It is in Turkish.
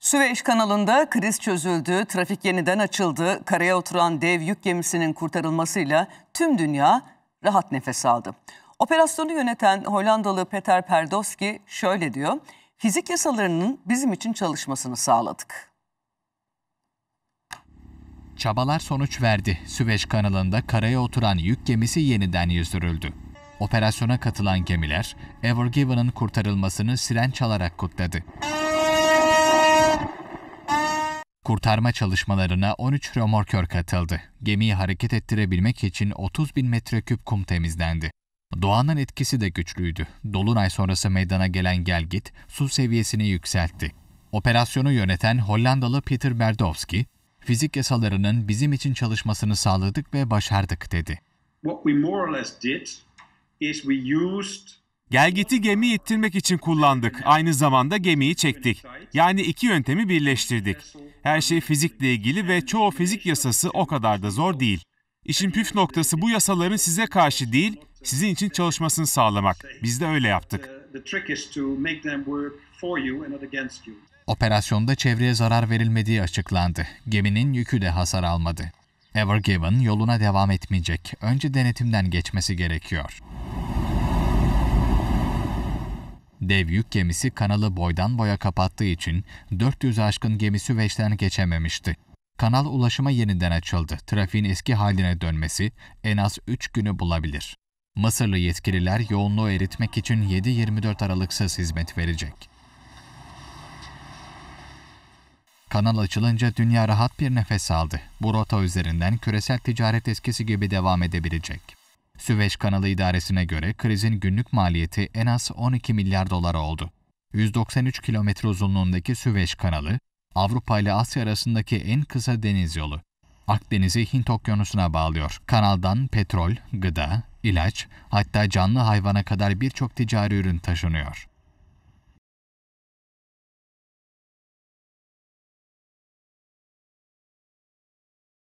Süveyş kanalında kriz çözüldü, trafik yeniden açıldı, karaya oturan dev yük gemisinin kurtarılmasıyla tüm dünya rahat nefes aldı. Operasyonu yöneten Hollandalı Peter Perdowski şöyle diyor, fizik yasalarının bizim için çalışmasını sağladık. Çabalar sonuç verdi. Süveyş kanalında karaya oturan yük gemisi yeniden yüzdürüldü. Operasyona katılan gemiler, Ever Given'ın kurtarılmasını siren çalarak kutladı. Kurtarma çalışmalarına 13 römorkör katıldı. Gemiyi hareket ettirebilmek için 30 bin metreküp kum temizlendi. Doğanın etkisi de güçlüydü. Dolunay sonrası meydana gelen gelgit su seviyesini yükseltti. Operasyonu yöneten Hollandalı Peter Berdowski, fizik yasalarının bizim için çalışmasını sağladık ve başardık dedi. What we more or less did is we used Gelgiti gemi ittirmek için kullandık. Aynı zamanda gemiyi çektik. Yani iki yöntemi birleştirdik. Her şey fizikle ilgili ve çoğu fizik yasası o kadar da zor değil. İşin püf noktası bu yasaların size karşı değil, sizin için çalışmasını sağlamak. Biz de öyle yaptık. Operasyonda çevreye zarar verilmediği açıklandı. Geminin yükü de hasar almadı. Ever Given yoluna devam etmeyecek. Önce denetimden geçmesi gerekiyor. Dev yük gemisi kanalı boydan boya kapattığı için 400 aşkın gemi Süveyş'ten geçememişti. Kanal ulaşıma yeniden açıldı. Trafiğin eski haline dönmesi en az 3 günü bulabilir. Mısırlı yetkililer yoğunluğu eritmek için 7-24 aralıksız hizmet verecek. Kanal açılınca dünya rahat bir nefes aldı. Bu rota üzerinden küresel ticaret eskisi gibi devam edebilecek. Süveyş Kanalı İdaresi'ne göre krizin günlük maliyeti en az 12 milyar dolar oldu. 193 kilometre uzunluğundaki Süveyş Kanalı, Avrupa ile Asya arasındaki en kısa deniz yolu. Akdeniz'i Hint Okyanusu'na bağlıyor. Kanaldan petrol, gıda, ilaç, hatta canlı hayvana kadar birçok ticari ürün taşınıyor.